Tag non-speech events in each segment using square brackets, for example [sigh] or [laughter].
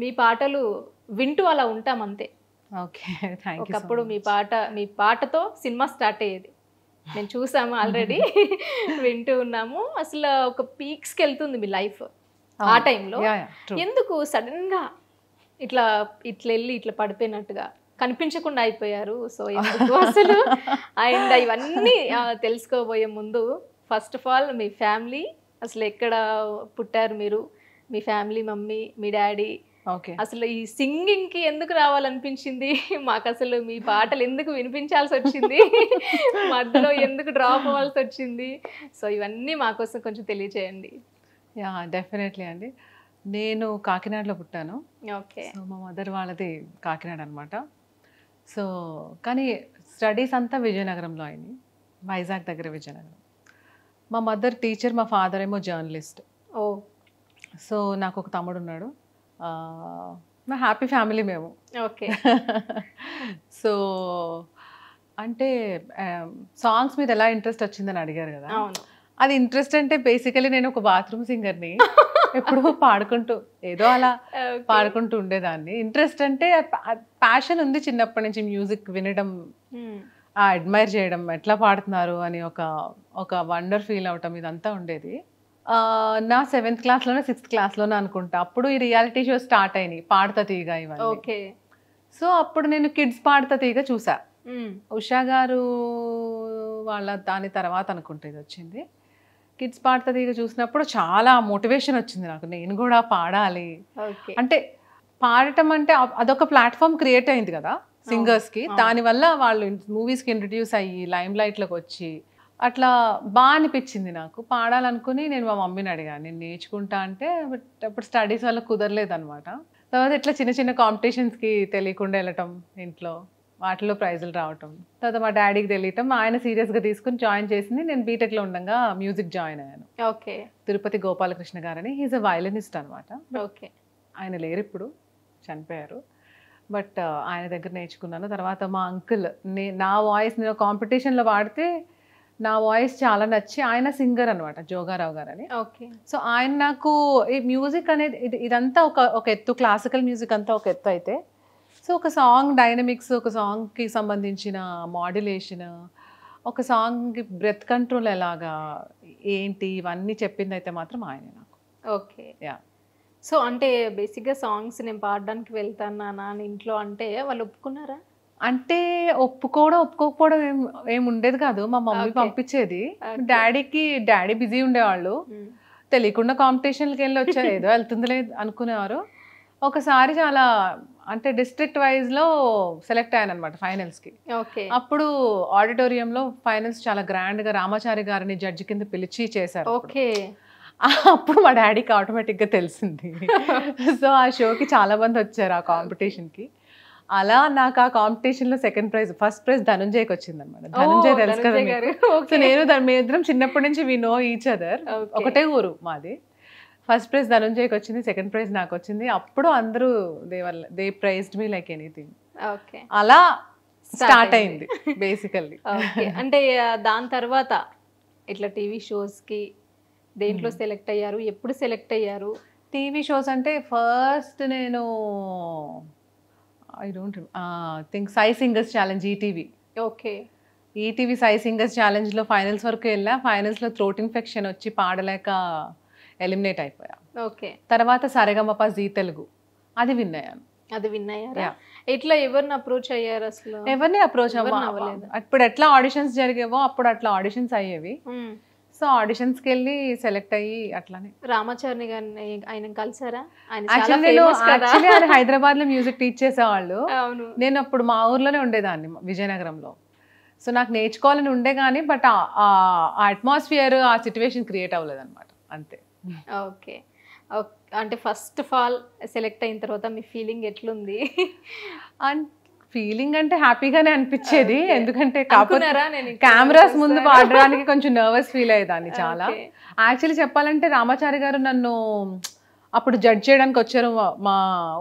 మీ పాటలు వింటూ అలా ఉంటాం అంతే ఓకే ఒకప్పుడు మీ పాట మీ పాటతో సినిమా స్టార్ట్ అయ్యేది మేము చూసాము ఆల్రెడీ [laughs] వింటూ ఉన్నాము అసలు ఒక పీక్స్కి వెళ్తుంది మీ లైఫ్ ఆ టైంలో ఎందుకు సడన్గా ఇట్లా ఇట్లా వెళ్ళి ఇట్లా పడిపోయినట్టుగా కనిపించకుండా అయిపోయారు సో అసలు [laughs] అండ్ ఇవన్నీ తెలుసుకోబోయే ముందు ఫస్ట్ ఆఫ్ ఆల్ మీ ఫ్యామిలీ అసలు ఎక్కడ పుట్టారు మీరు మీ ఫ్యామిలీ మమ్మీ మీ డాడీ అసలు ఈ సింగింగ్ కి ఎందుకు రావాలనిపించింది [laughs] మాకు అసలు మీ పాటలు ఎందుకు వినిపించాల్సి వచ్చింది [laughs] మధ్యలో ఎందుకు డ్రాప్ అవ్వాల్సి వచ్చింది సో ఇవన్నీ మాకోసం కొంచెం తెలియచేయండి యా డెఫినెట్లీ అండి నేను కాకినాడలో పుట్టాను ఓకే సో మా మదర్ వాళ్ళది కాకినాడ అనమాట సో కానీ స్టడీస్ అంతా విజయనగరంలో అయింది వైజాగ్ దగ్గర విజయనగరం మా మదర్ టీచర్ మా ఫాదర్ ఏమో జర్నలిస్ట్ ఓ సో నాకు ఒక తమ్ముడు ఉన్నాడు మా హ్యాపీ ఫ్యామిలీ మేము ఓకే సో [laughs] అంటే సాంగ్స్ మీద ఎలా ఇంట్రెస్ట్ వచ్చిందని అడిగారు కదా అది ఇంట్రెస్ట్ అంటే బేసికలీ నేను ఒక బాత్రూమ్ సింగర్ని ఎప్పుడు పాడుకుంటూ ఏదో అలా పాడుకుంటూ ఉండేదాన్ని ఇంట్రెస్ట్ అంటే ప్యాషన్ ఉంది చిన్నప్పటి నుంచి మ్యూజిక్ వినడం అడ్మైర్ hmm. చేయడం ఎట్లా పాడుతున్నారు అని ఒక ఒక వండర్ ఫీల్ అవటం ఇదంతా ఉండేది నా సెవెంత్ క్లాస్లోనే సిక్స్త్ క్లాస్లోనే అనుకుంటా అప్పుడు ఈ రియాలిటీ షో స్టార్ట్ అయినాయి పాడత తీగ ఇవన్నీ ఓకే సో అప్పుడు నేను కిడ్స్ పాడత తీగ చూసా ఉషా గారు వాళ్ళ దాని తర్వాత అనుకుంటే ఇది వచ్చింది కిడ్స్ పాడత తీగ చూసినప్పుడు చాలా మోటివేషన్ వచ్చింది నాకు నేను కూడా పాడాలి అంటే పాడటం అంటే అదొక ప్లాట్ఫామ్ క్రియేట్ అయింది కదా సింగర్స్కి దానివల్ల వాళ్ళు మూవీస్కి ఇంట్రడ్యూస్ అయ్యి లైమ్ లైట్లోకి వచ్చి అట్లా బాగా అనిపించింది నాకు పాడాలనుకుని నేను మా మమ్మీని అడిగాను నేను నేర్చుకుంటా అంటే బట్ అప్పుడు స్టడీస్ వల్ల కుదరలేదు అనమాట తర్వాత ఇట్లా చిన్న చిన్న కాంపిటీషన్స్కి తెలియకుండా వెళ్ళటం ఇంట్లో వాటిలో ప్రైజులు రావటం తర్వాత మా డాడీకి తెలియటం ఆయన సీరియస్గా తీసుకుని జాయిన్ చేసింది నేను బీటెక్లో ఉండగా మ్యూజిక్ జాయిన్ అయ్యాను ఓకే తిరుపతి గోపాలకృష్ణ గారని హీజ్ అ వయలనిస్ట్ అనమాట ఓకే ఆయన లేరు ఇప్పుడు చనిపోయారు బట్ ఆయన దగ్గర నేర్చుకున్నాను తర్వాత మా అంకుల్ నే నా వాయిస్ నేను కాంపిటీషన్లో వాడితే నా వాయిస్ చాలా నచ్చి ఆయన సింగర్ అనమాట జోగారావు గారు అని ఓకే సో ఆయన నాకు ఈ మ్యూజిక్ అనేది ఇది ఇదంతా ఒక ఒక ఎత్తు క్లాసికల్ మ్యూజిక్ అంతా ఒక ఎత్తు అయితే సో ఒక సాంగ్ డైనమిక్స్ ఒక సాంగ్కి సంబంధించిన మాడ్యులేషన్ ఒక సాంగ్ బ్రెత్ కంట్రోల్ ఎలాగా ఏంటి ఇవన్నీ చెప్పింది అయితే మాత్రం ఆయన నాకు ఓకే యా సో అంటే బేసిక్గా సాంగ్స్ నేను పాడడానికి వెళ్తాను నాన్న ఇంట్లో అంటే వాళ్ళు ఒప్పుకున్నారా అంటే ఒప్పుకోవడం ఒప్పుకోకపోవడం ఏం ఉండేది కాదు మా మమ్మీ పంపించేది డాడీకి డాడీ బిజీ ఉండేవాళ్ళు తెలియకుండా కాంపిటీషన్లకి వెళ్ళి వచ్చారు ఏదో [laughs] వెళ్తుందిలే అనుకునేవారు ఒకసారి చాలా అంటే డిస్ట్రిక్ట్ వైజ్లో సెలెక్ట్ అయ్యాను అనమాట ఫైనల్స్కి అప్పుడు ఆడిటోరియంలో ఫైనల్స్ చాలా గ్రాండ్గా రామాచారి గారిని జడ్జి కింద పిలిచి చేశారు ఓకే అప్పుడు మా డాడీకి ఆటోమేటిక్గా తెలిసింది [laughs] సో ఆ షోకి చాలా మంది వచ్చారు ఆ కాంపిటీషన్కి అలా నాకు ఆ కాంపిటీషన్ లో సెకండ్ ప్రైజ్ ఫస్ట్ ప్రైజ్ ధనుంజయ్కి వచ్చింది అనమాట ధనుంజయ్ తెలుసు కదా నేను మీ ఇద్దరం చిన్నప్పటి నుంచి వి నో ఈచ్ అదర్ ఒకటే ఊరు మాది ఫస్ట్ ప్రైజ్ ధనుంజయ్కి వచ్చింది సెకండ్ ప్రైజ్ నాకు వచ్చింది అప్పుడు అందరూ దే వల్ల they praised me like anything అలా స్టార్ట్ అయింది బేసికల్లీ [laughs] అంటే దాని తర్వాత ఇట్లా టీవీ షోస్ కి దేంట్లో సెలెక్ట్ hmm. అయ్యారు ఎప్పుడు సెలెక్ట్ అయ్యారు టీవీ షోస్ అంటే ఫస్ట్ నేను I don't think Sye Singers Challenge ETV okay ETV Sye Singers ఛాలెంజ్లో ఫైనల్స్ వరకు వెళ్ళా ఫైనల్స్లో థ్రోట్ ఇన్ఫెక్షన్ వచ్చి పాడలేక ఎలిమినేట్ అయిపోయా ఓకే తర్వాత సరేగమప జీ తెలుగు అది విన్ అయ్యాను అది విన్ అయ్యారా ఎట్లా ఎవరిని అప్రోచ్ అయ్యారు అసలు ఎవరిని అప్రోచ్ అవ్వలేదు అప్పుడు ఎట్లా ఆడిషన్స్ జరిగేవో అప్పుడు అట్లా ఆడిషన్స్ అయ్యేవి hmm. సో కి వెళ్ళి సెలెక్ట్ అయ్యి అట్లానే రామాచార్ని గారిని ఆయన కలిసారా ఆయన హైదరాబాద్ లో మ్యూజిక్ టీచ్ చేసేవాళ్ళు నేను అప్పుడు మా ఊర్లోనే ఉండేదాన్ని విజయనగరంలో సో నాకు నేర్చుకోవాలని ఉండే కానీ బట్ ఆ అట్మాస్ఫియర్ ఆ సిచ్యువేషన్ క్రియేట్ అవ్వలేదు అనమాట అంతే ఓకే అంటే ఫస్ట్ ఆఫ్ ఆల్ సెలెక్ట్ అయిన తర్వాత మీ ఫీలింగ్ ఎట్లుంది అంటే ఫీలింగ్ అంటే హ్యాపీగానే అనిపించేది ఎందుకంటే కాకపోతే కెమెరాస్ ముందు పాడడానికి కొంచెం నర్వస్ ఫీల్ అయ్యేదాన్ని చాలా యాక్చువల్లీ చెప్పాలంటే రామాచారి గారు నన్ను అప్పుడు జడ్జ్ చేయడానికి వచ్చారు మా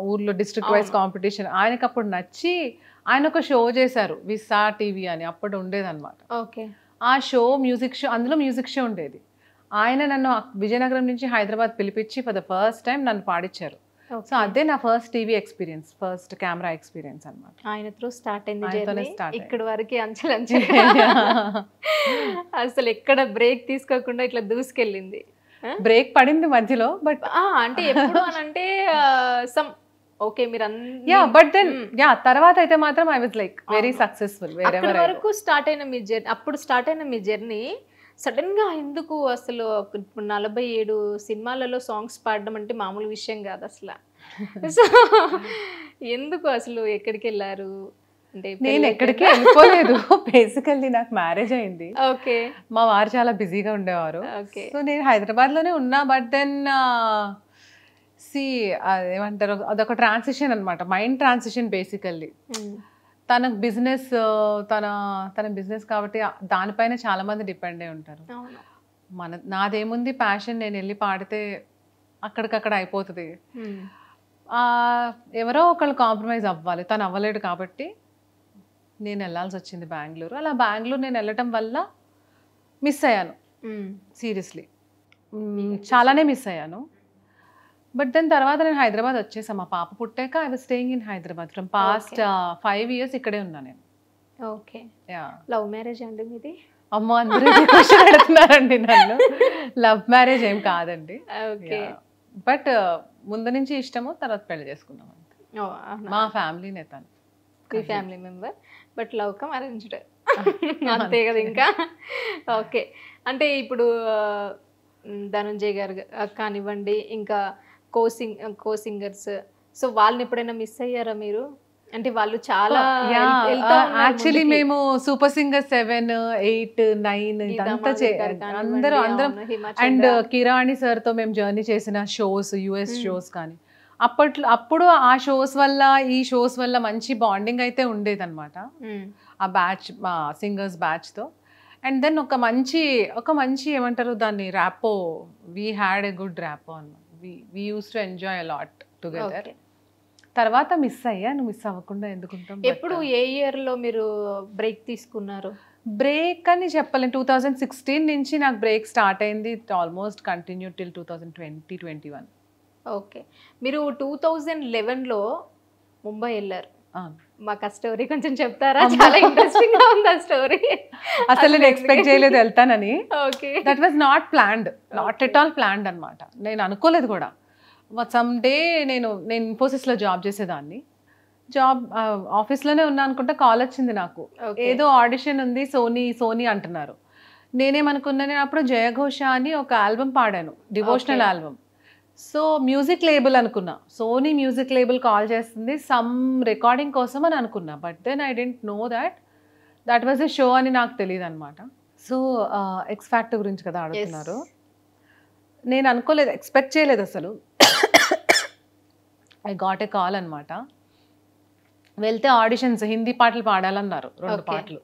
ఊర్లో డిస్ట్రిక్ట్ వైజ్ కాంపిటీషన్ ఆయనకు అప్పుడు నచ్చి ఆయన ఒక షో చేశారు విసా టీవీ అని అప్పుడు ఉండేది ఓకే ఆ షో మ్యూజిక్ షో అందులో మ్యూజిక్ షో ఉండేది ఆయన నన్ను విజయనగరం నుంచి హైదరాబాద్ పిలిపించి ఫర్ ద ఫస్ట్ టైం నన్ను పాడించారు సో అదే నా first TV experience first camera experience అనమాట ఆయన త్రూ స్టార్ట్ అయింది ఇక్కడ వరకు అంచెలంచె అసలు ఎక్కడ బ్రేక్ తీసుకోకుండా ఇట్లా దూసుకెళ్ళింది బ్రేక్ పడింది మధ్యలో బట్ అంటే ఎప్పుడు అంటే సమ్ ఓకే మీరు యా బట్ దెన్ యా తర్వాత అయితే మాత్రం I was like very successful వరకు స్టార్ట్ అయిన మీ జర్నీ అప్పుడు స్టార్ట్ అయిన మీ జర్నీ సడన్గా ఎందుకు అసలు నలభై ఏడు సినిమాలలో సాంగ్స్ పాడడం అంటే మామూలు విషయం కాదు అసలు [laughs] సో ఎందుకు అసలు ఎక్కడికి వెళ్ళారు అంటే నేను ఎక్కడికి వెళ్ళిపోలేదు బేసికల్లీ నాకు మ్యారేజ్ అయింది ఓకే మా వారు చాలా బిజీగా ఉండేవారు సో నేను హైదరాబాద్ లోనే ఉన్నా బట్ దెన్ సి అదేమంటారు అదొక ట్రాన్సిషన్ అనమాట మైండ్ ట్రాన్సిషన్ బేసికల్లీ తన బిజినెస్ తన తన బిజినెస్ కాబట్టి దానిపైన చాలామంది డిపెండ్ అయి ఉంటారు మన నాదేముంది ప్యాషన్ నేను వెళ్ళి పాడితే అక్కడికక్కడ అయిపోతుంది ఎవరో ఒకళ్ళు కాంప్రమైజ్ అవ్వాలి తను అవ్వలేడు కాబట్టి నేను వెళ్ళాల్సి వచ్చింది బెంగళూరు అలా బెంగళూరు నేను వెళ్ళటం వల్ల మిస్ అయ్యాను సీరియస్లీ చాలానే మిస్ అయ్యాను బట్ దాని తర్వాత నేను హైదరాబాద్ వచ్చేసా మా పాప పుట్టాక I was staying in Hyderabad from past five years ఇక్కడే ఉన్నా నేను ఓకే లవ్ మ్యారేజ్ అండి మీది అమ్మ అందరూ క్వశ్చన్ నన్ను లవ్ మ్యారేజ్ ఏం కాదండి ఓకే బట్ uh, ముందు నుంచి ఇష్టము తర్వాత పెళ్లి చేసుకున్నాం మా ఫ్యామిలీ తను మీ family member but love come arranged అంతే కదా ఇంకా ఓకే అంటే ఇప్పుడు uh, ధనంజయ్ గారు uh, కానివ్వండి ఇంకా కోసింగ్ కోసింగర్స్ సో వాళ్ళని ఎప్పుడైనా మిస్ అయ్యారా మీరు అంటే వాళ్ళు చాలా యాక్చువల్లీ oh, uh, మేము super singer seven eight nine ఇదంతా అందరూ అందరం అండ్ కిరాణి సార్ తో మేము జర్నీ చేసిన షోస్ యుఎస్ షోస్ కానీ అప్పట్లో అప్పుడు ఆ షోస్ వల్ల ఈ షోస్ వల్ల మంచి బాండింగ్ అయితే ఉండేదన్నమాట hmm. ఆ బ్యాచ్ మా సింగర్స్ బ్యాచ్తో అండ్ దెన్ ఒక మంచి ఒక మంచి ఏమంటారు దాన్ని rapport we had a good rapport అనమాట we use to enjoy a lot together తర్వాత మిస్ అయ్యా నువ్వు మిస్ అవ్వకుండా ఎందుకుంటాం ఎప్పుడు uh, ఏ ఇయర్లో మీరు బ్రేక్ తీసుకున్నారు బ్రేక్ అని చెప్పలేను టూ థౌజండ్ సిక్స్టీన్ నుంచి నాకు బ్రేక్ స్టార్ట్ అయింది almost continue till two thousand twenty twenty one okay మీరు టూ థౌజండ్ లెవెన్లో ముంబై వెళ్ళారు మాకు ఆ స్టోరీ కొంచెం చెప్తారా చాలా ఇంట్రెస్టింగ్ గా ఉంది ఆ స్టోరీ అసలు నేను ఎక్స్పెక్ట్ చేయలేదు వెళ్తానని okay that was not planned not at all planned అనమాట నేను అనుకోలేదు కూడా సమ్ డే నేను నేను లో జాబ్ చేసేదాన్ని జాబ్ ఆఫీస్లోనే ఉన్నా అనుకుంటే కాల్ వచ్చింది నాకు ఏదో ఆడిషన్ ఉంది సోనీ సోనీ అంటున్నారు నేనేమనుకున్నాను అప్పుడు జయఘోష అని ఒక ఆల్బమ్ పాడాను devotional album so music label అనుకున్నా సోనీ మ్యూజిక్ లేబుల్ కాల్ చేస్తుంది సమ్ రికార్డింగ్ కోసం అని అనుకున్నా but then I didn't know that that was a show అని నాకు తెలియదు అనమాట సో ఎక్స్ గురించి కదా అడుగుతున్నారు నేను అనుకోలేదు ఎక్స్పెక్ట్ చేయలేదు అసలు ఐ గాట్ ఎ కాల్ అనమాట వెళ్తే ఆడిషన్స్ హిందీ పాటలు పాడాలన్నారు రెండు పాటలు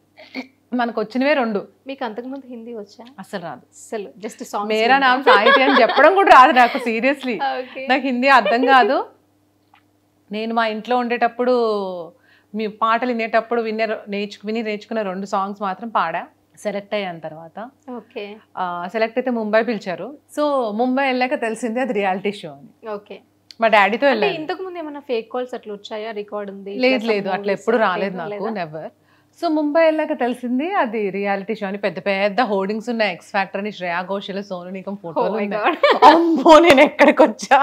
మనకు వచ్చినవే రెండు మీకు అంతకుముందు హిందీ వచ్చా అసలు రాదు అసలు జస్ట్ సాంగ్ మేరా నామ్ సాహితి అని చెప్పడం కూడా రాదు నాకు సీరియస్లీ నాకు హిందీ అర్థం కాదు నేను మా ఇంట్లో ఉండేటప్పుడు మీ పాటలు వినేటప్పుడు వినే నేర్చు విని నేర్చుకున్న రెండు సాంగ్స్ మాత్రం పాడా సెలెక్ట్ అయ్యాను తర్వాత ఓకే సెలెక్ట్ అయితే ముంబై పిలిచారు సో ముంబై వెళ్ళాక తెలిసింది అది రియాలిటీ షో అని ఓకే మా డాడీతో వెళ్ళాను ఇంతకు ముందు ఏమైనా ఫేక్ కాల్స్ అట్లా వచ్చాయా రికార్డ్ ఉంది లేదు లేదు అట్లా ఎప్పుడు రాలేదు నాకు నెవర్ సో ముంబై వెళ్ళాక తెలిసింది అది రియాలిటీ షో అని పెద్ద పెద్ద హోర్డింగ్స్ ఉన్నాయి ఎక్స్ ఫ్యాక్టర్ అని శ్రేయా ఘోషల్ సోను నీకం ఫోటోలు oh నేను ఎక్కడికి వచ్చా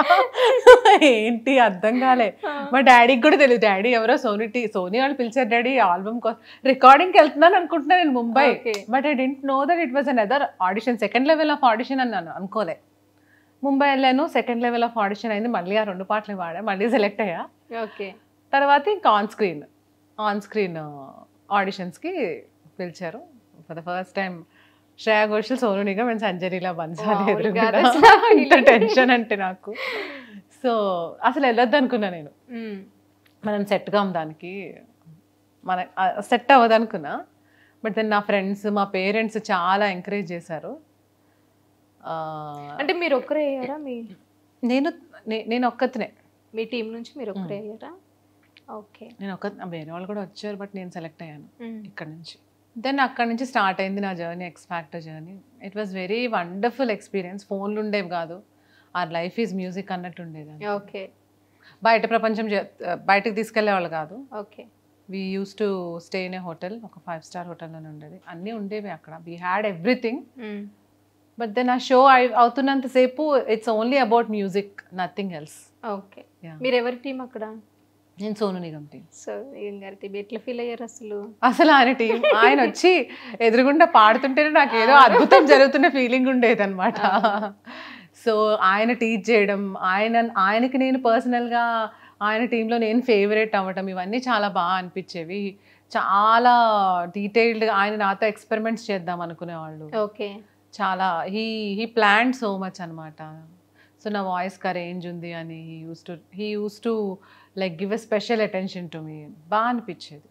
ఏంటి అర్థం కాలే మా డాడీకి కూడా తెలియదు డాడీ ఎవరో సోని టీ సోని వాళ్ళు పిలిచారు డాడీ ఆల్బమ్ కోసం రికార్డింగ్కి వెళ్తున్నాను అనుకుంటున్నా నేను Mumbai but I didn't know that it was another audition second level of audition అన్నాను అనుకోలే ముంబై వెళ్ళాను సెకండ్ లెవెల్ ఆఫ్ ఆడిషన్ అయింది మళ్ళీ ఆ రెండు పాటలు వాడా మళ్ళీ సెలెక్ట్ అయ్యా ఓకే తర్వాత ఇంకా ఆన్ స్క్రీన్ ఆన్ స్క్రీన్ ఆడిషన్స్కి పిలిచారు for the first time Shreya Ghoshal సోనునిగా మేము సంజరీలా బంజాలి ఇంత టెన్షన్ అంటే నాకు సో అసలు వెళ్ళొద్దు అనుకున్నా నేను hmm. మనం సెట్ కాం దానికి మన సెట్ అవ్వదు అనుకున్నా బట్ దెన్ నా ఫ్రెండ్స్ మా పేరెంట్స్ చాలా ఎంకరేజ్ చేశారు అంటే మీరు ఒక్కరే అయ్యారా మీ నేను నేను ఒక్కతనే మీ టీం నుంచి మీరు ఒక్కరే hmm. అయ్యారా ఓకే నేను ఒక వేరే వాళ్ళు కూడా వచ్చారు బట్ నేను సెలెక్ట్ అయ్యాను ఇక్కడ నుంచి దెన్ అక్కడ నుంచి స్టార్ట్ అయింది నా journey X Factor journey it was very wonderful experience ఫోన్లు ఉండేవి కాదు ఆర్ లైఫ్ ఈజ్ మ్యూజిక్ అన్నట్టు ఉండేది ఓకే బయట ప్రపంచం బయటకు తీసుకెళ్లేవాళ్ళు కాదు okay we use to stay in a hotel ఒక ఫైవ్ స్టార్ హోటల్లోనే ఉండేది అన్నీ ఉండేవి అక్కడ we had everything but then ఆ షో అవుతున్నంతసేపు it's only about music nothing else okay మీరు ఎవరి టీం అక్కడ నేను సోను నిగమ్ టీం సో నిగం గారి టీం ఎట్లా ఫీల్ అయ్యారు అసలు అసలు ఆయన టీం ఆయన వచ్చి ఎదురుగుండా పాడుతుంటేనే నాకు ఏదో అద్భుతం జరుగుతున్న ఫీలింగ్ ఉండేది అనమాట సో ఆయన టీచ్ చేయడం ఆయన ఆయనకి నేను పర్సనల్గా ఆయన టీంలో నేను ఫేవరెట్ అవ్వటం ఇవన్నీ చాలా బాగా అనిపించేవి చాలా డీటెయిల్డ్ ఆయన నాతో ఎక్స్పెరిమెంట్స్ చేద్దాం అనుకునేవాళ్ళు ఓకే చాలా he he plan so much అనమాట సో నా వాయిస్ కరేంజ్ ఉంది అని he use to he use to like give a special attention to me బాగా అనిపించేది